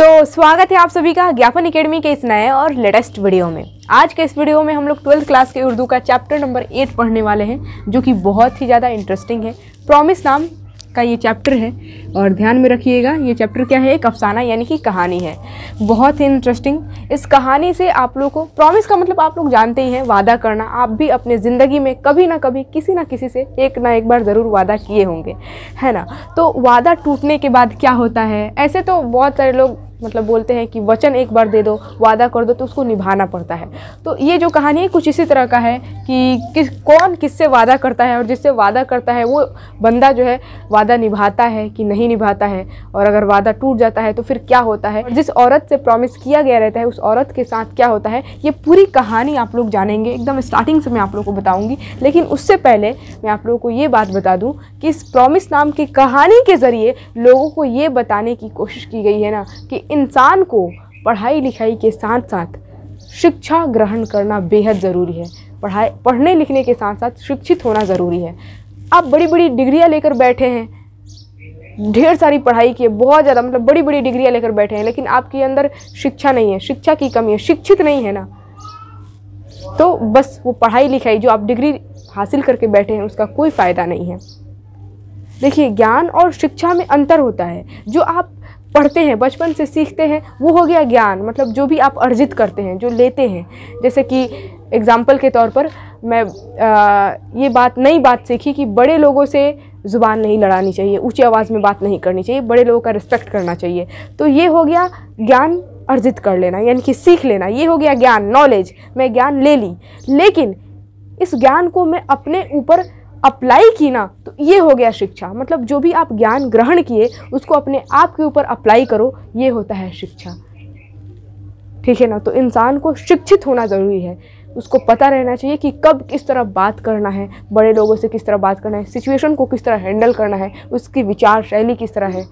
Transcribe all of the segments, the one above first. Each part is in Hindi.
तो स्वागत है आप सभी का ज्ञापन एकेडमी के इस नए और लेटेस्ट वीडियो में आज के इस वीडियो में हम लोग ट्वेल्थ क्लास के उर्दू का चैप्टर नंबर एट पढ़ने वाले हैं जो कि बहुत ही ज़्यादा इंटरेस्टिंग है प्रॉमिस नाम का ये चैप्टर है और ध्यान में रखिएगा ये चैप्टर क्या है एक अफसाना यानी कि कहानी है बहुत ही इंटरेस्टिंग इस कहानी से आप लोग को प्रॉमिस का मतलब आप लोग जानते ही हैं वादा करना आप भी अपने ज़िंदगी में कभी ना कभी किसी ना किसी से एक ना एक बार ज़रूर वादा किए होंगे है ना तो वादा टूटने के बाद क्या होता है ऐसे तो बहुत सारे लोग मतलब बोलते हैं कि वचन एक बार दे दो वादा कर दो तो उसको निभाना पड़ता है तो ये जो कहानी है कुछ इसी तरह का है कि किस कौन किससे वादा करता है और जिससे वादा करता है वो बंदा जो है वादा निभाता है कि नहीं निभाता है और अगर वादा टूट जाता है तो फिर क्या होता है जिस औरत से प्रॉमिस किया गया रहता है उस औरत के साथ क्या होता है ये पूरी कहानी आप लोग जानेंगे एकदम स्टार्टिंग से मैं आप लोग को बताऊँगी लेकिन उससे पहले मैं आप लोगों को ये बात बता दूँ कि इस प्रॉमिस नाम की कहानी के ज़रिए लोगों को ये बताने की कोशिश की गई है ना कि इंसान को पढ़ाई लिखाई के साथ साथ शिक्षा ग्रहण करना बेहद ज़रूरी है पढ़ाई पढ़ने लिखने के साथ साथ शिक्षित होना ज़रूरी है आप बड़ी बड़ी डिग्रियाँ लेकर बैठे हैं ढेर सारी पढ़ाई की बहुत ज़्यादा मतलब बड़ी बड़ी डिग्रियाँ लेकर बैठे हैं लेकिन आपके अंदर शिक्षा नहीं है शिक्षा की कमी है शिक्षित नहीं है ना तो बस वो पढ़ाई लिखाई जो आप डिग्री हासिल करके बैठे हैं उसका कोई फ़ायदा नहीं है देखिए ज्ञान और शिक्षा में अंतर होता है जो आप पढ़ते हैं बचपन से सीखते हैं वो हो गया ज्ञान मतलब जो भी आप अर्जित करते हैं जो लेते हैं जैसे कि एग्ज़ाम्पल के तौर पर मैं आ, ये बात नई बात सीखी कि बड़े लोगों से ज़ुबान नहीं लड़ानी चाहिए ऊँची आवाज़ में बात नहीं करनी चाहिए बड़े लोगों का रिस्पेक्ट करना चाहिए तो ये हो गया ज्ञान अर्जित कर लेना यानी कि सीख लेना ये हो गया ज्ञान नॉलेज मैं ज्ञान ले ली लेकिन इस ज्ञान को मैं अपने ऊपर अप्लाई की ना तो ये हो गया शिक्षा मतलब जो भी आप ज्ञान ग्रहण किए उसको अपने आप के ऊपर अप्लाई करो ये होता है शिक्षा ठीक है ना तो इंसान को शिक्षित होना ज़रूरी है उसको पता रहना चाहिए कि कब किस तरह बात करना है बड़े लोगों से किस तरह बात करना है सिचुएशन को किस तरह हैंडल करना है उसकी विचार शैली किस तरह है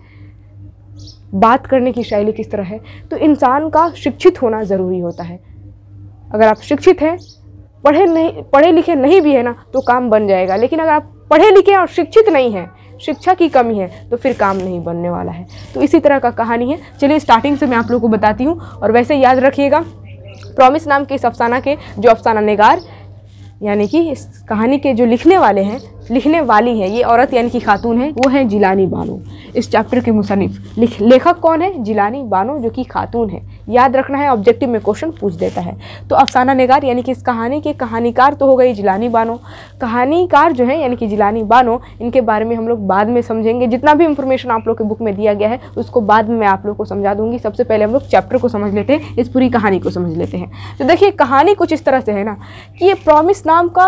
बात करने की शैली किस तरह है तो इंसान का शिक्षित होना ज़रूरी होता है अगर आप शिक्षित हैं पढ़े नहीं पढ़े लिखे नहीं भी है ना तो काम बन जाएगा लेकिन अगर आप पढ़े लिखे और शिक्षित नहीं हैं शिक्षा की कमी है तो फिर काम नहीं बनने वाला है तो इसी तरह का कहानी है चलिए स्टार्टिंग से मैं आप लोगों को बताती हूँ और वैसे याद रखिएगा प्रॉमिस नाम के इस अफसाना के जो अफसाना नगार यानी कि इस कहानी के जो लिखने वाले हैं लिखने वाली हैं ये औरत यानी कि खातून है वो है जिलानी बानो इस चैप्टर के मुसनफ़ लिख लेखक कौन है जिलानी बानो जो कि खातून है याद रखना है ऑब्जेक्टिव में क्वेश्चन पूछ देता है तो अफसाना नगार यानी कि इस कहानी के कहानीकार तो हो गई जिलानी बानो कहानीकार जो है यानी कि जिलानी बानो इनके बारे में हम लोग बाद में समझेंगे जितना भी इंफॉर्मेशन आप लोग के बुक में दिया गया है उसको बाद में मैं आप लोग को समझा दूंगी सबसे पहले हम लोग चैप्टर को समझ लेते हैं इस पूरी कहानी को समझ लेते हैं तो देखिए कहानी कुछ इस तरह से है ना कि ये प्रॉमिस नाम का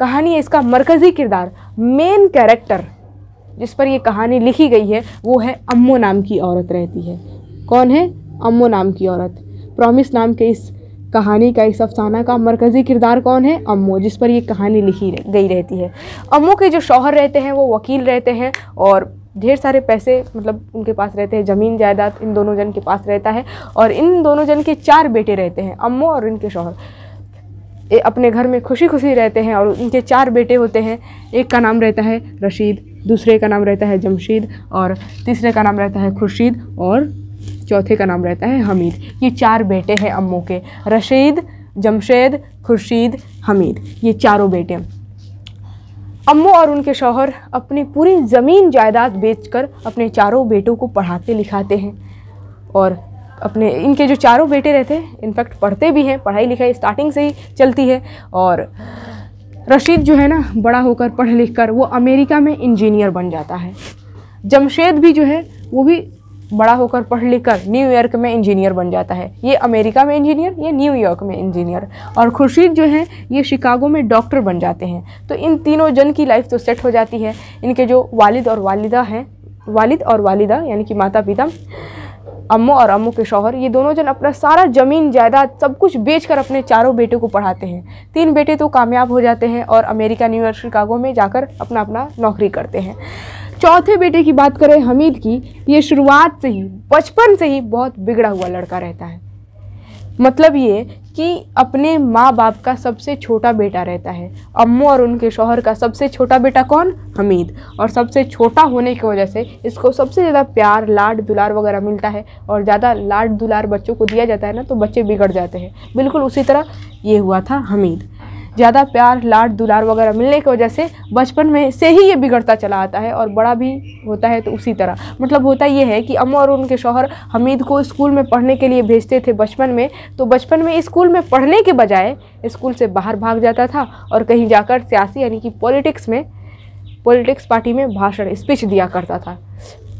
कहानी है इसका मरकज़ी किरदार मेन कैरेक्टर जिस पर ये कहानी लिखी गई है वो है अम्मो नाम की औरत रहती है कौन है अम्मो नाम की औरत प्रॉमिस नाम के इस कहानी का इस अफसाना का मरकज़ी किरदार कौन है अम्मो जिस पर ये कहानी लिखी गई रहती है अम्मो के जो शौहर रहते हैं वो वकील रहते हैं और ढेर सारे पैसे मतलब उनके पास रहते हैं ज़मीन जायदाद इन दोनों जन के पास रहता है और इन दोनों जन के चार बेटे रहते हैं अम्मो और इनके शौहर अपने घर में खुशी खुशी रहते हैं और उनके चार बेटे होते हैं एक का नाम रहता है रशीद दूसरे का नाम रहता है जमशीद और तीसरे का नाम रहता है खुर्शीद और चौथे का नाम रहता है हमीद ये चार बेटे हैं अम्मों के रशीद जमशेद खुर्शीद हमीद ये चारों बेटे अम्मू और उनके शौहर अपनी पूरी ज़मीन जायदाद बेचकर अपने चारों बेटों को पढ़ाते लिखाते हैं और अपने इनके जो चारों बेटे रहते हैं इनफैक्ट पढ़ते भी हैं पढ़ाई लिखाई स्टार्टिंग से ही चलती है और रशीद जो है ना बड़ा होकर पढ़ लिख कर वो अमेरिका में इंजीनियर बन जाता है जमशेद भी जो है वो भी बड़ा होकर पढ़ लिख कर न्यूयॉर्क में इंजीनियर बन जाता है ये अमेरिका में इंजीनियर ये न्यूयॉर्क में इंजीनियर और खुर्शीद जो है ये शिकागो में डॉक्टर बन जाते हैं तो इन तीनों जन की लाइफ तो सेट हो जाती है इनके जो वालिद और वालिदा हैं वालिद और वालिदा यानी कि माता पिता अम्मो और अम्मो के शौहर ये दोनों जन अपना सारा ज़मीन जायदाद सब कुछ बेचकर अपने चारों बेटों को पढ़ाते हैं तीन बेटे तो कामयाब हो जाते हैं और अमेरिका न्यूयॉर्क शिकागो में जाकर अपना अपना नौकरी करते हैं चौथे बेटे की बात करें हमीद की ये शुरुआत से ही बचपन से ही बहुत बिगड़ा हुआ लड़का रहता है मतलब ये कि अपने माँ बाप का सबसे छोटा बेटा रहता है अम्मू और उनके शोहर का सबसे छोटा बेटा कौन हमीद और सबसे छोटा होने की वजह से इसको सबसे ज़्यादा प्यार लाड दुलार वगैरह मिलता है और ज़्यादा लाड दुलार बच्चों को दिया जाता है ना तो बच्चे बिगड़ जाते हैं बिल्कुल उसी तरह ये हुआ था हमीद ज़्यादा प्यार लाड दुलार वगैरह मिलने की वजह से बचपन में से ही ये बिगड़ता चला आता है और बड़ा भी होता है तो उसी तरह मतलब होता ये है कि अम्मा और उनके शौहर हमीद को स्कूल में पढ़ने के लिए भेजते थे बचपन में तो बचपन में स्कूल में पढ़ने के बजाय स्कूल से बाहर भाग जाता था और कहीं जाकर सियासी यानी कि पॉलिटिक्स में पॉलिटिक्स पार्टी में भाषण स्पीच दिया करता था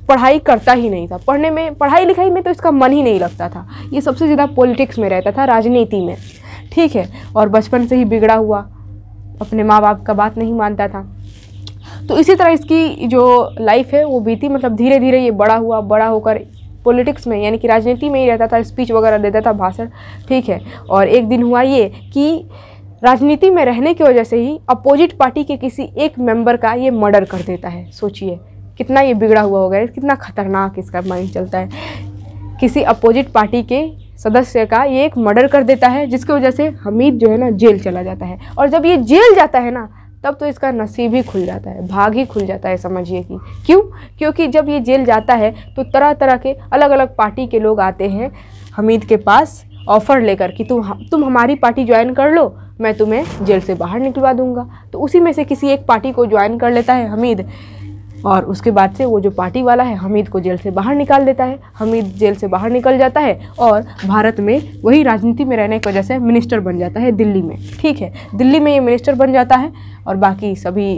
पढ़ाई करता ही नहीं था पढ़ने में पढ़ाई लिखाई में तो इसका मन ही नहीं लगता था ये सबसे ज़्यादा पॉलिटिक्स में रहता था राजनीति में ठीक है और बचपन से ही बिगड़ा हुआ अपने माँ बाप का बात नहीं मानता था तो इसी तरह इसकी जो लाइफ है वो बीती मतलब धीरे धीरे ये बड़ा हुआ बड़ा होकर पॉलिटिक्स में यानी कि राजनीति में ही रहता था स्पीच वगैरह देता था भाषण ठीक है और एक दिन हुआ ये कि राजनीति में रहने की वजह से ही अपोजिट पार्टी के किसी एक मेंबर का ये मर्डर कर देता है सोचिए कितना ये बिगड़ा हुआ हो गया कितना खतरनाक इसका माइंड चलता है किसी अपोजिट पार्टी के सदस्य का ये एक मर्डर कर देता है जिसकी वजह से हमीद जो है ना जेल चला जाता है और जब ये जेल जाता है ना तब तो इसका नसीब ही खुल जाता है भाग ही खुल जाता है समझिए कि क्यों क्योंकि जब ये जेल जाता है तो तरह तरह के अलग अलग पार्टी के लोग आते हैं हमीद के पास ऑफ़र लेकर कि तुम तुम हमारी पार्टी ज्वाइन कर लो मैं तुम्हें जेल से बाहर निकलवा दूंगा तो उसी में से किसी एक पार्टी को ज्वाइन कर लेता है हमीद और उसके बाद से वो जो पार्टी वाला है हमीद को जेल से बाहर निकाल देता है हमीद जेल से बाहर निकल जाता है और भारत में वही राजनीति में रहने की वजह से मिनिस्टर बन जाता है दिल्ली में ठीक है दिल्ली में ये मिनिस्टर बन जाता है और बाकी सभी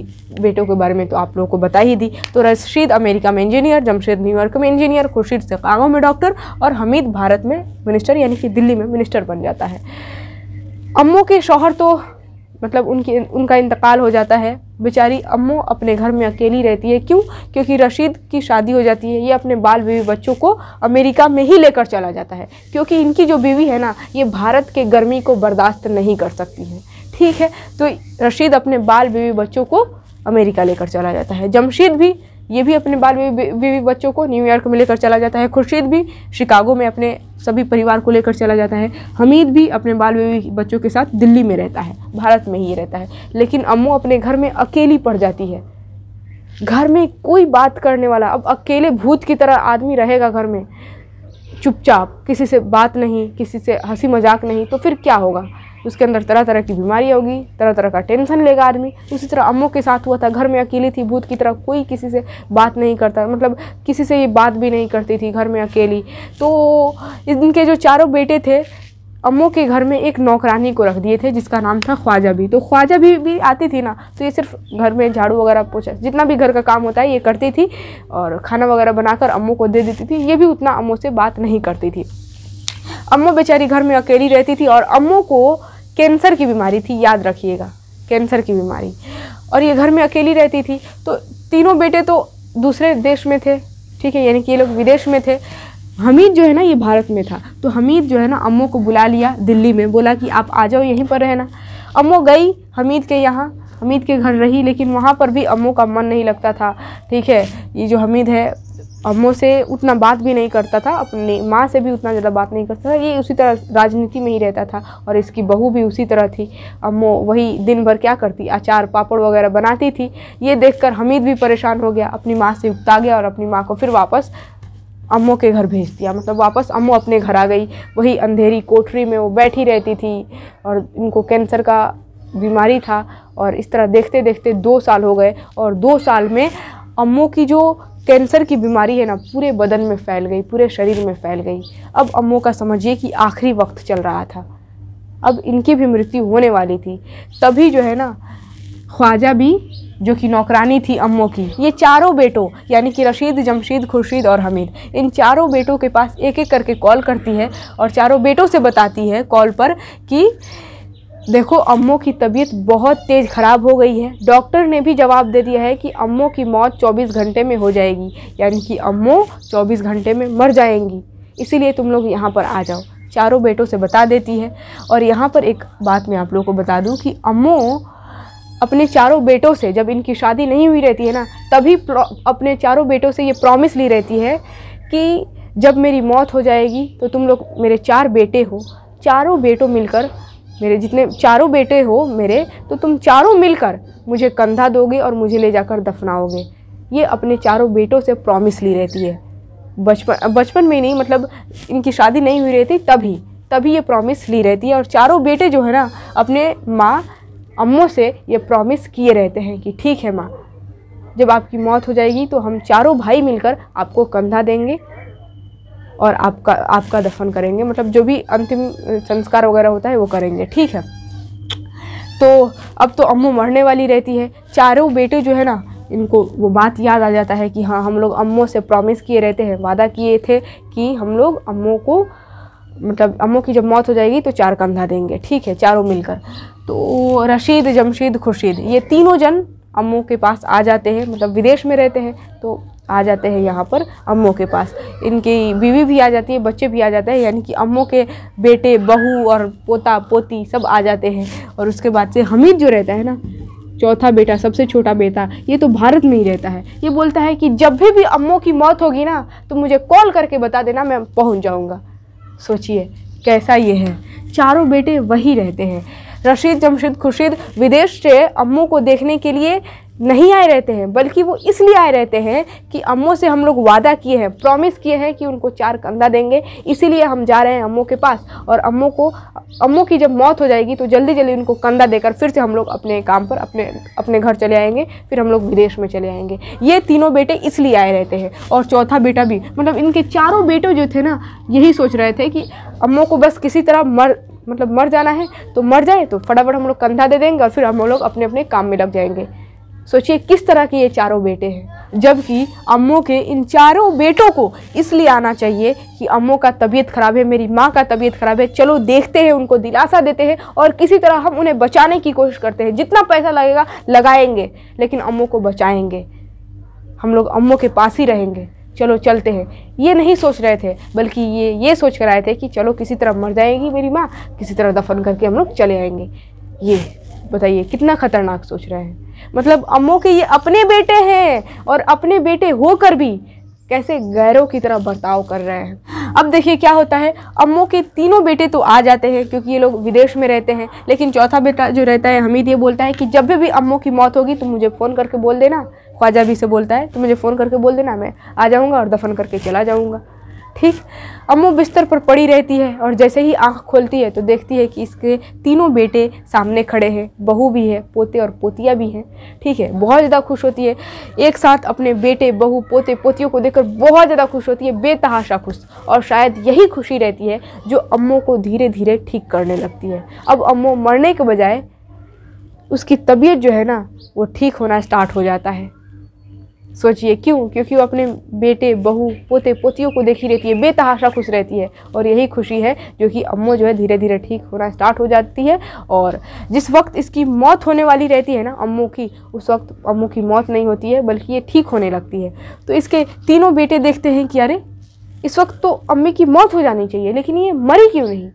बेटों के बारे में तो आप लोगों को बता ही दी तो रशीद अमेरिका में इंजीनियर जमशेद न्यूयॉर्क में इंजीनियर खुर्शीद शिकागो में डॉक्टर और हमीद भारत में मिनिस्टर यानी कि दिल्ली में मिनिस्टर बन जाता है अम्मू के शौहर तो मतलब उनकी उनका इंतकाल हो जाता है बेचारी अम्मो अपने घर में अकेली रहती है क्यों क्योंकि रशीद की शादी हो जाती है ये अपने बाल बीवी बच्चों को अमेरिका में ही लेकर चला जाता है क्योंकि इनकी जो बीवी है ना ये भारत के गर्मी को बर्दाश्त नहीं कर सकती है ठीक है तो रशीद अपने बाल बीवी बच्चों को अमेरिका लेकर चला जाता है जमशेद भी ये भी अपने बाल बीवी बच्चों को न्यूयॉर्क में लेकर चला जाता है खुर्शीद भी शिकागो में अपने सभी परिवार को लेकर चला जाता है हमीद भी अपने बाल बीवी बच्चों के साथ दिल्ली में रहता है भारत में ही रहता है लेकिन अम्मू अपने घर में अकेली पड़ जाती है घर में कोई बात करने वाला अब अकेले भूत की तरह आदमी रहेगा घर में चुपचाप किसी से बात नहीं किसी से हंसी मजाक नहीं तो फिर क्या होगा उसके अंदर तरह तरह की बीमारी होगी तरह तरह का टेंशन लेगा आदमी उसी तरह अम्मू के साथ हुआ था घर में अकेली थी भूत की तरह कोई किसी से बात नहीं करता मतलब किसी से ये बात भी नहीं करती थी घर में अकेली तो इनके जो चारों बेटे थे अम्मो के घर में एक नौकरानी को रख दिए थे जिसका नाम था ख्वाजा भी तो ख्वाजा भी भी आती थी ना तो ये सिर्फ घर में झाड़ू वगैरह पोछा जितना भी घर का काम होता है ये करती थी और खाना वगैरह बनाकर अम्मो को दे देती थी ये भी उतना अम्मो से बात नहीं करती थी अम्मो बेचारी घर में अकेली रहती थी और अम्मो को कैंसर की बीमारी थी याद रखिएगा कैंसर की बीमारी और ये घर में अकेली रहती थी तो तीनों बेटे तो दूसरे देश में थे ठीक है यानी कि ये लोग विदेश में थे हमीद जो है ना ये भारत में था तो हमीद जो है ना अम्मो को बुला लिया दिल्ली में बोला कि आप आ जाओ यहीं पर रहना अम्मो गई हमीद के यहाँ हमीद के घर रही लेकिन वहाँ पर भी अम्मो का मन नहीं लगता था ठीक है ये जो हमीद है और से उतना बात भी नहीं करता था अपने माँ से भी उतना ज़्यादा बात नहीं करता था ये उसी तरह राजनीति में ही रहता था और इसकी बहू भी उसी तरह थी अम्मो वही दिन भर क्या करती अचार पापड़ वगैरह बनाती थी ये देखकर हमीद भी परेशान हो गया अपनी माँ से उगता गया और अपनी माँ को फिर वापस अम्मो के घर भेज दिया मतलब वापस अम्मो अपने घर आ गई वही अंधेरी कोठरी में वो बैठी रहती थी और इनको कैंसर का बीमारी था और इस तरह देखते देखते दो साल हो गए और दो साल में अम्मो की जो कैंसर की बीमारी है ना पूरे बदन में फैल गई पूरे शरीर में फैल गई अब अम्मों का समझिए कि आखिरी वक्त चल रहा था अब इनकी भी मृत्यु होने वाली थी तभी जो है ना ख्वाजा भी जो कि नौकरानी थी अम्मों की ये चारों बेटों यानी कि रशीद जमशीद खुर्शीद और हमीद इन चारों बेटों के पास एक एक करके कॉल करती है और चारों बेटों से बताती है कॉल पर कि देखो अम्मो की तबीयत बहुत तेज़ ख़राब हो गई है डॉक्टर ने भी जवाब दे दिया है कि अम्मो की मौत 24 घंटे में हो जाएगी यानी कि अम्मो 24 घंटे में मर जाएंगी इसीलिए तुम लोग यहाँ पर आ जाओ चारों बेटों से बता देती है और यहाँ पर एक बात मैं आप लोगों को बता दूँ कि अम्मो अपने चारों बेटों से जब इनकी शादी नहीं हुई रहती है ना तभी अपने चारों बेटों से ये प्रॉमिस ली रहती है कि जब मेरी मौत हो जाएगी तो तुम लोग मेरे चार बेटे हो चारों बेटों मिलकर मेरे जितने चारों बेटे हो मेरे तो तुम चारों मिलकर मुझे कंधा दोगे और मुझे ले जाकर दफनाओगे ये अपने चारों बेटों से प्रॉमिस ली रहती है बचपन बचपन में नहीं मतलब इनकी शादी नहीं हुई रहती तभी तभी ये प्रॉमिस ली रहती है और चारों बेटे जो है ना अपने माँ अम्मों से ये प्रॉमिस किए रहते हैं कि ठीक है माँ जब आपकी मौत हो जाएगी तो हम चारों भाई मिलकर आपको कंधा देंगे और आपका आपका दफन करेंगे मतलब जो भी अंतिम संस्कार वगैरह होता है वो करेंगे ठीक है तो अब तो अम्मू मरने वाली रहती है चारों बेटे जो है ना इनको वो बात याद आ जाता है कि हाँ हम लोग अम्मों से प्रॉमिस किए रहते हैं वादा किए थे कि हम लोग अम्मों को मतलब अम्मों की जब मौत हो जाएगी तो चार कंधा देंगे ठीक है चारों मिलकर तो रशीद जमशीद खुर्शीद ये तीनों जन अम्मों के पास आ जाते हैं मतलब विदेश में रहते हैं तो आ जाते हैं यहाँ पर अम्मों के पास इनकी बीवी भी आ जाती है बच्चे भी आ जाते हैं यानी कि अम्मों के बेटे बहू और पोता पोती सब आ जाते हैं और उसके बाद से हमीद जो रहता है ना चौथा बेटा सबसे छोटा बेटा ये तो भारत में ही रहता है ये बोलता है कि जब भी भी अम्मों की मौत होगी ना तो मुझे कॉल करके बता देना मैं पहुँच जाऊँगा सोचिए कैसा ये है चारों बेटे वही रहते हैं रशीद जमशेद खुर्शीद विदेश से अम्मू को देखने के लिए नहीं आए रहते हैं बल्कि वो इसलिए आए रहते हैं कि अम्मों से हम लोग वादा किए हैं प्रॉमिस किए हैं कि उनको चार कंधा देंगे इसीलिए हम जा रहे हैं अम्मों के पास और अम्मों को अम्मों की जब मौत हो जाएगी तो जल्दी जल्दी उनको कंधा देकर फिर से हम लोग अपने काम पर अपने अपने घर चले आएंगे फिर हम लोग विदेश में चले आएँगे ये तीनों बेटे इसलिए आए रहते हैं और चौथा बेटा भी मतलब इनके चारों बेटे जो थे ना यही सोच रहे थे कि अम्मों को बस किसी तरह मर मतलब मर जाना है तो मर जाए तो फटाफट हम लोग कंधा दे देंगे और फिर हम लोग अपने अपने काम में लग जाएंगे सोचिए किस तरह के ये चारों बेटे हैं जबकि अम्मों के इन चारों बेटों को इसलिए आना चाहिए कि अम्मों का तबीयत ख़राब है मेरी माँ का तबीयत ख़राब है चलो देखते हैं उनको दिलासा देते हैं और किसी तरह हम उन्हें बचाने की कोशिश करते हैं जितना पैसा लगेगा लगाएंगे लेकिन अम्मों को बचाएंगे हम लोग अम्मों के पास ही रहेंगे चलो चलते हैं ये नहीं सोच रहे थे बल्कि ये ये सोच कर आए थे कि चलो किसी तरह मर जाएगी मेरी माँ किसी तरह दफन करके हम लोग चले आएंगे ये बताइए कितना खतरनाक सोच रहे हैं मतलब अम्मो के ये अपने बेटे हैं और अपने बेटे होकर भी कैसे गैरों की तरह बर्ताव कर रहे हैं अब देखिए क्या होता है अम्मों के तीनों बेटे तो आ जाते हैं क्योंकि ये लोग विदेश में रहते हैं लेकिन चौथा बेटा जो रहता है हमीद ये बोलता है कि जब भी अम्मों की मौत होगी तो मुझे फ़ोन करके बोल देना ख्वाजा भी से बोलता है तो मुझे फ़ोन करके बोल देना मैं आ जाऊँगा और दफन करके चला जाऊँगा ठीक अम्मू बिस्तर पर पड़ी रहती है और जैसे ही आंख खोलती है तो देखती है कि इसके तीनों बेटे सामने खड़े हैं बहू भी है पोते और पोतियाँ भी हैं ठीक है बहुत ज़्यादा खुश होती है एक साथ अपने बेटे बहू पोते पोतियों को देखकर बहुत ज़्यादा खुश होती है बेतहाशा खुश और शायद यही खुशी रहती है जो अम्मों को धीरे धीरे ठीक करने लगती है अब अम्मो मरने के बजाय उसकी तबीयत जो है ना वो ठीक होना स्टार्ट हो जाता है सोचिए क्यों क्योंकि वो अपने बेटे बहू पोते पोतियों को देखी रहती है बेतहाशा खुश रहती है और यही खुशी है जो कि अम्मो जो है धीरे धीरे ठीक होना स्टार्ट हो जाती है और जिस वक्त इसकी मौत होने वाली रहती है ना अम्मो की उस वक्त अम्मो की मौत नहीं होती है बल्कि ये ठीक होने लगती है तो इसके तीनों बेटे देखते हैं कि अरे इस वक्त तो अम्मी की मौत हो जानी चाहिए लेकिन ये मरी क्यों नहीं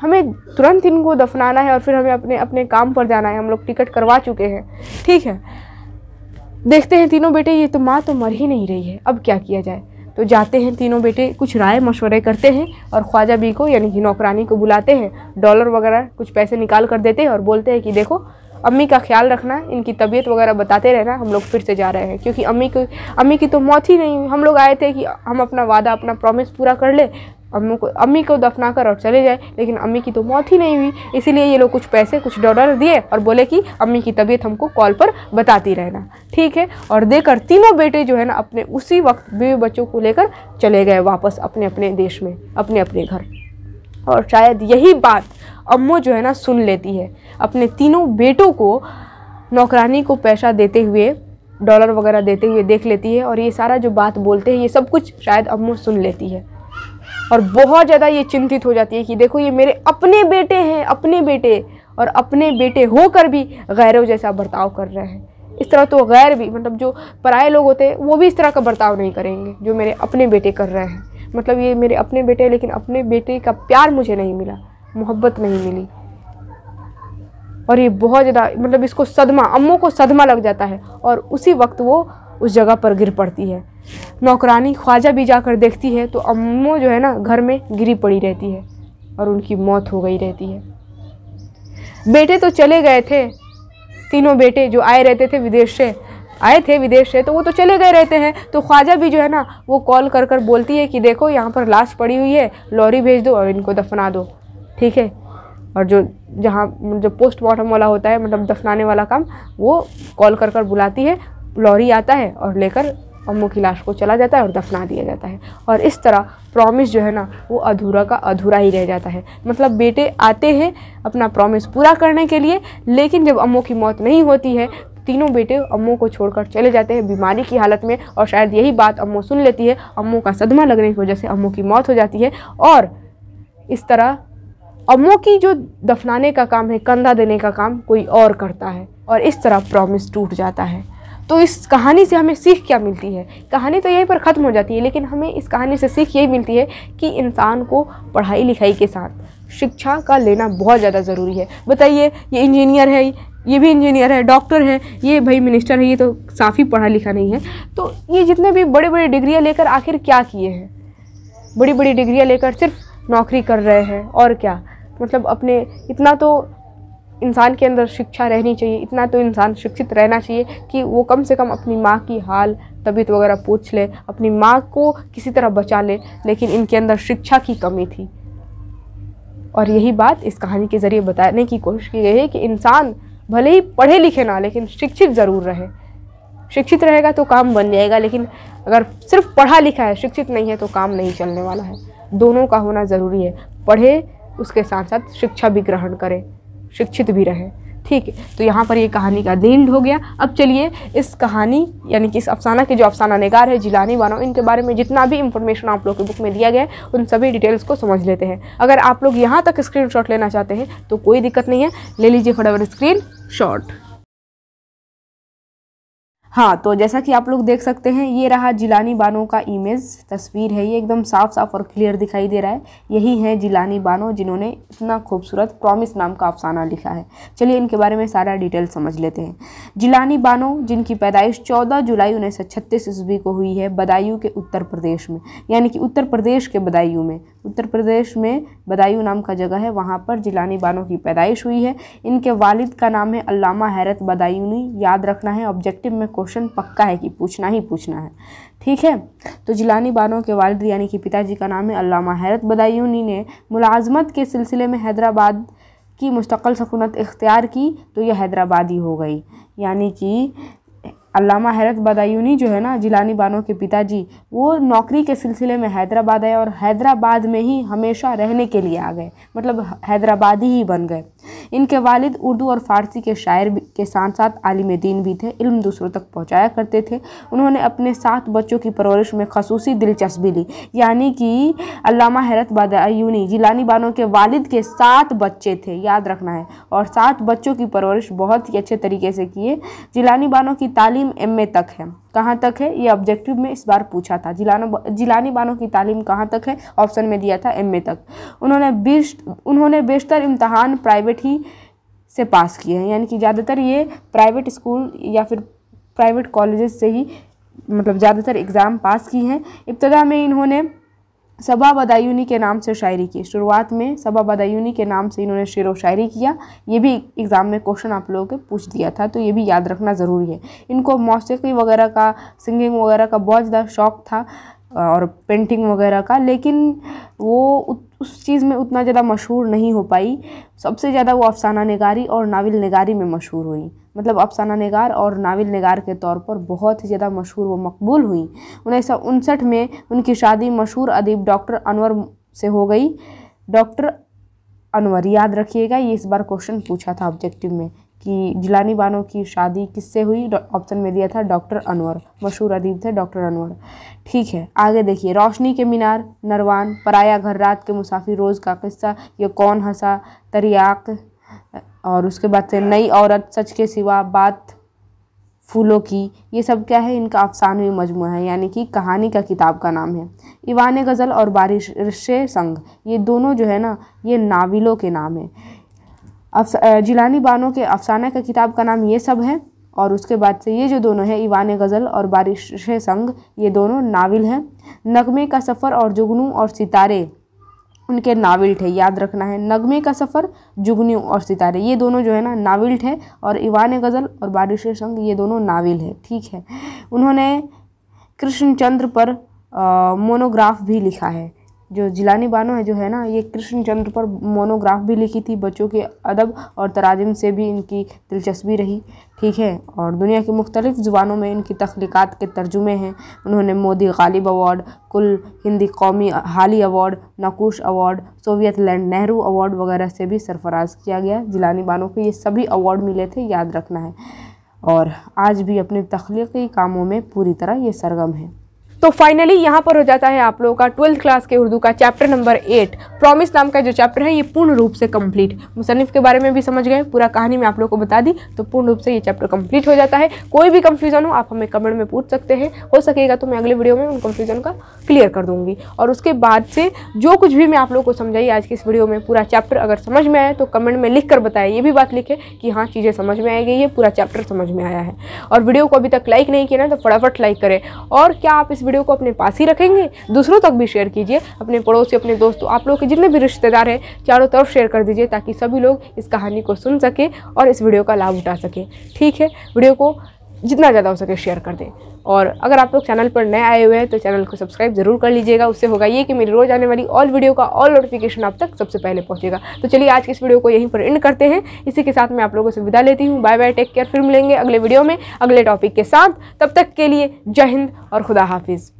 हमें तुरंत इनको दफनाना है और फिर हमें अपने अपने काम पर जाना है हम लोग टिकट करवा चुके हैं ठीक है देखते हैं तीनों बेटे ये तो माँ तो मर ही नहीं रही है अब क्या किया जाए तो जाते हैं तीनों बेटे कुछ राय मशवरे करते हैं और ख्वाजा बी को यानी कि नौकरानी को बुलाते हैं डॉलर वगैरह कुछ पैसे निकाल कर देते हैं और बोलते हैं कि देखो अम्मी का ख्याल रखना इनकी तबीयत वगैरह बताते रहना हम लोग फिर से जा रहे हैं क्योंकि अम्मी की अम्मी की तो मौत ही नहीं हुई हम लोग आए थे कि हम अपना वादा अपना प्रॉमिस पूरा कर ले अम्मी को अम्मी को दफना कर और चले जाए लेकिन अम्मी की तो मौत ही नहीं हुई इसीलिए ये लोग कुछ पैसे कुछ डॉलर दिए और बोले कि अम्मी की तबीयत हमको कॉल पर बताती रहना ठीक है और देकर तीनों बेटे जो है ना अपने उसी वक्त बीवी बच्चों को लेकर चले गए वापस अपने अपने देश में अपने अपने घर और शायद यही बात अम्मो जो है ना सुन लेती है अपने तीनों बेटों को नौकरानी को पैसा देते हुए डॉलर वगैरह देते हुए देख लेती है और ये सारा जो बात बोलते हैं ये सब कुछ शायद अम्मो सुन लेती है और बहुत ज़्यादा ये चिंतित हो जाती है कि देखो ये मेरे अपने बेटे हैं अपने बेटे और अपने बेटे होकर भी गैरों जैसा बर्ताव कर रहे हैं इस तरह तो गैर भी मतलब जो पराए लोग होते हैं वो भी इस तरह का बर्ताव नहीं करेंगे जो मेरे अपने बेटे कर रहे हैं मतलब ये मेरे अपने बेटे लेकिन अपने बेटे का प्यार मुझे नहीं मिला मोहब्बत नहीं मिली और ये बहुत ज़्यादा मतलब इसको सदमा अम्मों को सदमा लग जाता है और उसी वक्त वो उस जगह पर गिर पड़ती है नौकरानी ख्वाजा भी जाकर देखती है तो अम्मो जो है ना घर में गिरी पड़ी रहती है और उनकी मौत हो गई रहती है बेटे तो चले गए थे तीनों बेटे जो आए रहते थे विदेश से आए थे विदेश से तो वो तो चले गए रहते हैं तो ख्वाजा भी जो है ना वो कॉल कर कर बोलती है कि देखो यहाँ पर लाश पड़ी हुई है लॉरी भेज दो और इनको दफना दो ठीक है और जो जहाँ जो पोस्टमार्टम वाला होता है मतलब दफनाने वाला काम वो कॉल कर कर बुलाती है लॉरी आता है और लेकर अम्मू की लाश को चला जाता है और दफना दिया जाता है और इस तरह प्रॉमिस जो है ना वो अधूरा का अधूरा ही रह जाता है मतलब बेटे आते हैं अपना प्रॉमिस पूरा करने के लिए लेकिन जब अम्मू की मौत नहीं होती है तीनों बेटे अम्मू को छोड़कर चले जाते हैं बीमारी की हालत में और शायद यही बात अम्मू सुन लेती है अम्मू का सदमा लगने की वजह से अम्मू की मौत हो जाती है और इस तरह अम्मू की जो दफनाने का काम है कंधा देने का काम कोई और करता है और इस तरह प्रॉमिस टूट जाता है तो इस कहानी से हमें सीख क्या मिलती है कहानी तो यहीं पर ख़त्म हो जाती है लेकिन हमें इस कहानी से सीख यही मिलती है कि इंसान को पढ़ाई लिखाई के साथ शिक्षा का लेना बहुत ज़्यादा ज़रूरी है बताइए ये इंजीनियर है ये भी इंजीनियर है डॉक्टर है ये भाई मिनिस्टर है ये तो साफ़ ही पढ़ा लिखा नहीं है तो ये जितने भी बड़े बड़े डिग्रियाँ लेकर आखिर क्या किए हैं बड़ी बड़ी डिग्रियाँ लेकर सिर्फ नौकरी कर रहे हैं और क्या मतलब अपने इतना तो इंसान के अंदर शिक्षा रहनी चाहिए इतना तो इंसान शिक्षित रहना चाहिए कि वो कम से कम अपनी माँ की हाल तबीयत वगैरह पूछ ले अपनी माँ को किसी तरह बचा ले लेकिन इनके अंदर शिक्षा की कमी थी और यही बात इस कहानी के ज़रिए बताने की कोशिश की गई है कि इंसान भले ही पढ़े लिखे ना लेकिन शिक्षित ज़रूर रहे शिक्षित रहेगा तो काम बन जाएगा लेकिन अगर सिर्फ पढ़ा लिखा है शिक्षित नहीं है तो काम नहीं चलने वाला है दोनों का होना ज़रूरी है पढ़े उसके साथ साथ शिक्षा भी ग्रहण करें शिक्षित भी रहे ठीक है तो यहाँ पर ये कहानी का दिन हो गया अब चलिए इस कहानी यानी कि इस अफसाना के जो अफसाना नगार है जिलानी वालों इनके बारे में जितना भी इंफॉर्मेशन आप लोग के बुक में दिया गया है उन सभी डिटेल्स को समझ लेते हैं अगर आप लोग यहाँ तक स्क्रीन लेना चाहते हैं तो कोई दिक्कत नहीं है ले लीजिए फटाफट स्क्रीन शॉट हाँ तो जैसा कि आप लोग देख सकते हैं ये रहा जिलानी बानो का इमेज तस्वीर है ये एकदम साफ साफ और क्लियर दिखाई दे रहा है यही है जिलानी बानो जिन्होंने इतना खूबसूरत प्रॉमिस नाम का अफसाना लिखा है चलिए इनके बारे में सारा डिटेल समझ लेते हैं जिलानी बानो जिनकी पैदाइश 14 जुलाई उन्नीस सौ छत्तीस ईस्वी को हुई है बदायूं के उत्तर प्रदेश में यानी कि उत्तर प्रदेश के बदायूं में उत्तर प्रदेश में बदायूं नाम का जगह है वहाँ पर जिलानी बानो की पैदाइश हुई है इनके वालिद का नाम है अल्लामा हैरत बदायूनी याद रखना है ऑब्जेक्टिव में क्वेश्चन पक्का है कि पूछना ही पूछना है ठीक है तो जिलानी बानो के वालद यानी कि पिताजी का नाम है अलामा हैरत बदायूनी ने मुलाजमत के सिलसिले में हैदराबाद की मुस्तकल सकूनत इख्तियार की तो यह हैदराबादी हो गई यानी कि अलामा हैरत बदायूनी जो है ना जिलानी बानो के पिताजी वो नौकरी के सिलसिले में हैदराबाद आए और हैदराबाद में ही हमेशा रहने के लिए आ गए मतलब हैदराबादी ही बन गए इनके वालिद उर्दू और फारसी के शायर के साथ साथ आलिम दीन भी थे इल्म दूसरों तक पहुँचाया करते थे उन्होंने अपने सात बच्चों की परवरिश में खसूस दिलचस्पी ली यानी कि अलामा हैरत बदायूनी जिलानी बानो के वालिद के सात बच्चे थे याद रखना है और सात बच्चों की परवरिश बहुत ही अच्छे तरीके से किए जिलानी बानो की तालीम एम तक है कहाँ तक है ये ऑब्जेक्टिव में इस बार पूछा था जिलानो जिलानी बानों की तालीम कहाँ तक है ऑप्शन में दिया था एम तक उन्होंने बेस्ट उन्होंने बेशतर इम्तहान प्राइवेट ही से पास किए हैं यानी कि ज़्यादातर ये प्राइवेट स्कूल या फिर प्राइवेट कॉलेज से ही मतलब ज़्यादातर एग्ज़ाम पास की हैं इब्तदा में इन्होंने सबा बदायूनी के नाम से शायरी की शुरुआत में सबा बदायूनी के नाम से इन्होंने शेर व शायरी किया ये भी एग्ज़ाम में क्वेश्चन आप लोगों के पूछ दिया था तो ये भी याद रखना ज़रूरी है इनको मौसीकी वगैरह का सिंगिंग वगैरह का बहुत ज़्यादा शौक था और पेंटिंग वगैरह का लेकिन वो उस चीज़ में उतना ज़्यादा मशहूर नहीं हो पाई सबसे ज़्यादा वो अफसाना नगारी और नावल नगारी में मशहूर हुई मतलब अफसाना नगार और नावल नगार के तौर पर बहुत ही ज़्यादा मशहूर व मकबूल हुई उन्नीस सौ उनसठ में उनकी शादी मशहूर अदीब डॉक्टर अनवर से हो गई डॉक्टर अनवर याद रखिएगा ये इस बार क्वेश्चन पूछा था ऑब्जेक्टिव में कि जिलानी बानो की शादी किससे हुई ऑप्शन में दिया था डॉक्टर अनवर मशहूर अदीब थे डॉक्टर अनवर ठीक है आगे देखिए रोशनी के मीनार नरवान पराया घर रात के मुसाफिर रोज़ का किस्सा ये कौन हंसा तरियाक और उसके बाद से नई औरत सच के सिवा बात फूलों की ये सब क्या है इनका अफसानवी मजमू है यानी कि कहानी का किताब का नाम है इवान गज़ल और बारिश संग ये दोनों जो है ना ये नाविलों के नाम हैं जिलानी बानो के अफसाना का किताब का नाम ये सब है और उसके बाद से ये जो दोनों हैं ईवान गज़ल और बारिश संग ये दोनों नावल हैं नगमे का सफ़र और जुगनू और सितारे उनके नावल थे याद रखना है नगमे का सफ़र जुगनू और सितारे ये दोनों जो है ना नावल थे और ईवान गज़ल और बारिश संग ये दोनों नावल है ठीक है उन्होंने कृष्णचंद्र पर मोनोग्राफ भी लिखा है जो जिलानी बानो है जो है ना ये कृष्णचंद्र पर मोनोग्राफ भी लिखी थी बच्चों के अदब और तराजम से भी इनकी दिलचस्पी रही ठीक है और दुनिया की मुख्तलिफ़ ज़ुबानों में इनकी तख्लीक़ात के तर्जुमे हैं उन्होंने मोदी गालिब अवार्ड कुल हिंदी कौमी Hali award Naqoosh award Soviet land Nehru award वगैरह से भी सरफराज किया गया जिलानी बानो को ये सभी अवार्ड मिले थे याद रखना है और आज भी अपने तख्लीकी कामों में पूरी तरह ये सरगम है तो फाइनली यहाँ पर हो जाता है आप लोगों का ट्वेल्थ क्लास के उर्दू का चैप्टर नंबर एट प्रॉमिस नाम का जो चैप्टर है ये पूर्ण रूप से कंप्लीट मुसनफ़ के बारे में भी समझ गए पूरा कहानी मैं आप लोगों को बता दी तो पूर्ण रूप से ये चैप्टर कंप्लीट हो जाता है कोई भी कंफ्यूजन हो आप हमें कमेंट में पूछ सकते हैं हो सकेगा तो मैं अगले वीडियो में उन कन्फ्यूज़न का क्लियर कर दूँगी और उसके बाद से जो कुछ भी मैं आप लोगों को समझाई आज की इस वीडियो में पूरा चैप्टर अगर समझ में आया तो कमेंट में लिख कर बताए ये भी बात लिखे कि हाँ चीज़ें समझ में आई गई है पूरा चैप्टर समझ में आया है और वीडियो को अभी तक लाइक नहीं किया ना तो फटाफट लाइक करें और क्या आप इस वीडियो वीडियो को अपने पास ही रखेंगे दूसरों तक भी शेयर कीजिए अपने पड़ोसी अपने दोस्तों तो आप लोग के जितने भी रिश्तेदार हैं चारों तरफ शेयर कर दीजिए ताकि सभी लोग इस कहानी को सुन सकें और इस वीडियो का लाभ उठा सकें ठीक है वीडियो को जितना ज़्यादा हो सके शेयर कर दें और अगर आप लोग चैनल पर नए आए हुए हैं तो चैनल को सब्सक्राइब ज़रूर कर लीजिएगा उससे होगा ये कि मेरी रोज़ आने वाली ऑल वीडियो का ऑल नोटिफिकेशन आप तक सबसे पहले पहुँचेगा तो चलिए आज की इस वीडियो को यहीं पर एंड करते हैं इसी के साथ मैं आप लोगों से विदा लेती हूँ बाय बाय टेक केयर फिर मिलेंगे अगले वीडियो में अगले टॉपिक के साथ तब तक के लिए जय हिंद और खुदा हाफिज़